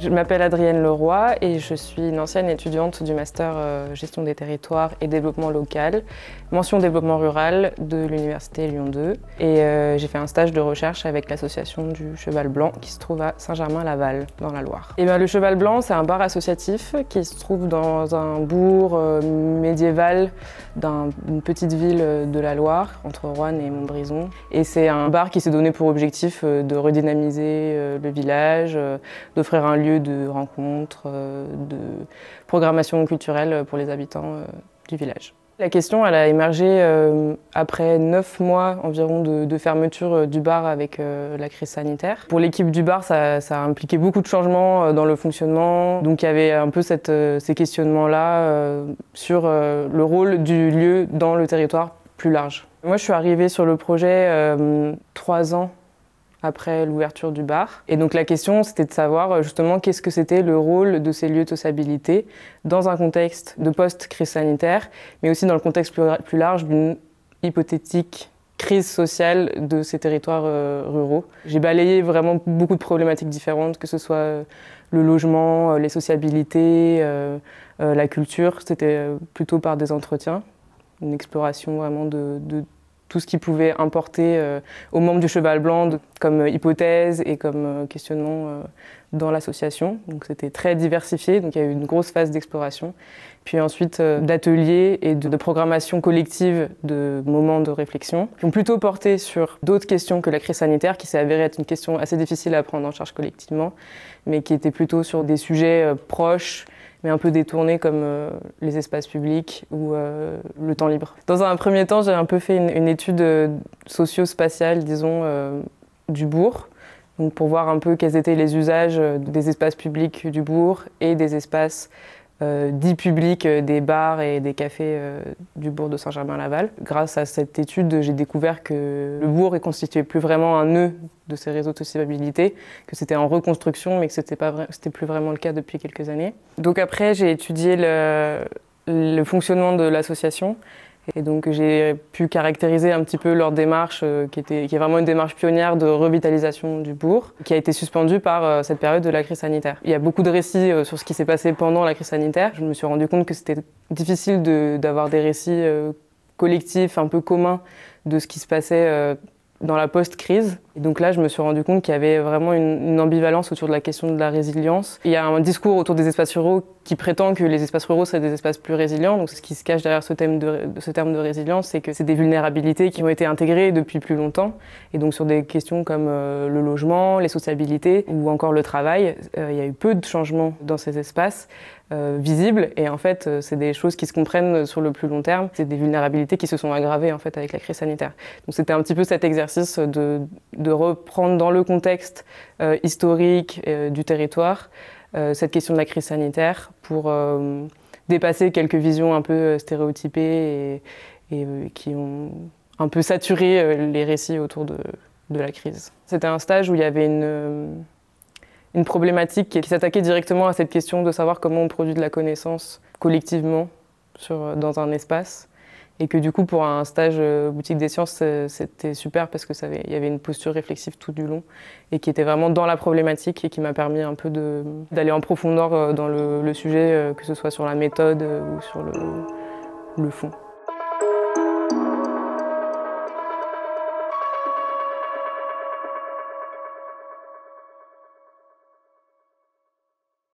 Je m'appelle Adrienne Leroy et je suis une ancienne étudiante du master euh, gestion des territoires et développement local, mention développement rural de l'université Lyon 2. Et euh, j'ai fait un stage de recherche avec l'association du Cheval Blanc qui se trouve à Saint-Germain-Laval dans la Loire. Et bien, le Cheval Blanc, c'est un bar associatif qui se trouve dans un bourg euh, médiéval d'une petite ville de la Loire, entre Roanne et Montbrison. Et c'est un bar qui s'est donné pour objectif de redynamiser le village, d'offrir un lieu de rencontres, euh, de programmation culturelle pour les habitants euh, du village. La question, elle a émergé euh, après neuf mois environ de, fermeture du bar avec la crise sanitaire. Pour l'équipe du bar, ça, a impliqué beaucoup de changements dans le fonctionnement. Donc il y avait un peu ces questionnements-là sur le rôle du lieu dans le territoire plus large. Moi, je suis arrivée sur le projet trois ans après l'ouverture du bar. Et donc la question, c'était de savoir euh, justement qu'est-ce que c'était le rôle de ces lieux de sociabilité dans un contexte de post-crise sanitaire, mais aussi dans le contexte plus large d'une hypothétique crise sociale de ces territoires euh, ruraux. J'ai balayé vraiment beaucoup de problématiques différentes, que ce soit euh, le logement, les sociabilités, la culture. C'était plutôt par des entretiens, une exploration vraiment de, de tout ce qui pouvait importer euh, aux membres du Cheval Blanc comme euh, hypothèse et comme euh, questionnement dans l'association. Donc c'était très diversifié, donc il y a eu une grosse phase d'exploration. Puis ensuite d'ateliers et de, programmation collective de moments de réflexion, qui ont plutôt porté sur d'autres questions que la crise sanitaire, qui s'est avérée être une question assez difficile à prendre en charge collectivement, mais qui était plutôt sur des sujets proches mais un peu détournés comme euh, les espaces publics ou euh, le temps libre. Dans un premier temps, j'ai un peu fait une, étude euh, socio-spatiale, disons, du bourg, donc pour voir un peu quels étaient les usages des espaces publics du bourg et des espaces euh, dit public publics euh, des bars et des cafés euh, du bourg de Saint-Germain-Laval. Grâce à cette étude, j'ai découvert que le bourg est constitué plus vraiment un nœud de ces réseaux de sociabilité, que c'était en reconstruction, mais que ce n'était plus vraiment le cas depuis quelques années. Donc après, j'ai étudié le fonctionnement de l'association et donc j'ai pu caractériser un petit peu leur démarche, euh, qui, était, qui est vraiment une démarche pionnière de revitalisation du bourg, qui a été suspendue par euh, cette période de la crise sanitaire. Il y a beaucoup de récits euh, sur ce qui s'est passé pendant la crise sanitaire. Je me suis rendu compte que c'était difficile d'avoir des récits collectifs, un peu communs, de ce qui se passait dans la post-crise. Et donc là, je me suis rendu compte qu'il y avait vraiment une, ambivalence autour de la question de la résilience. Il y a un discours autour des espaces ruraux qui prétend que les espaces ruraux seraient des espaces plus résilients. Donc ce qui se cache derrière ce, thème de, ce terme de résilience, c'est que c'est des vulnérabilités qui ont été intégrées depuis plus longtemps. Et donc sur des questions comme euh, le logement, les sociabilités ou encore le travail, euh, il y a eu peu de changements dans ces espaces. Euh, visibles et en fait c'est des choses qui se comprennent sur le plus long terme c'est des vulnérabilités qui se sont aggravées en fait avec la crise sanitaire donc c'était un petit peu cet exercice de de reprendre dans le contexte euh, historique euh, du territoire euh, cette question de la crise sanitaire pour dépasser quelques visions un peu stéréotypées et, qui ont un peu saturé les récits autour de, la crise. C'était un stage où il y avait une, problématique qui s'attaquait directement à cette question de savoir comment on produit de la connaissance collectivement dans un espace. Et que du coup, pour un stage euh, boutique des sciences, euh, c'était super parce que ça avait, il y avait une posture réflexive tout du long et qui était vraiment dans la problématique et qui m'a permis un peu d'aller en profondeur euh, dans le, sujet, que ce soit sur la méthode ou sur le fond.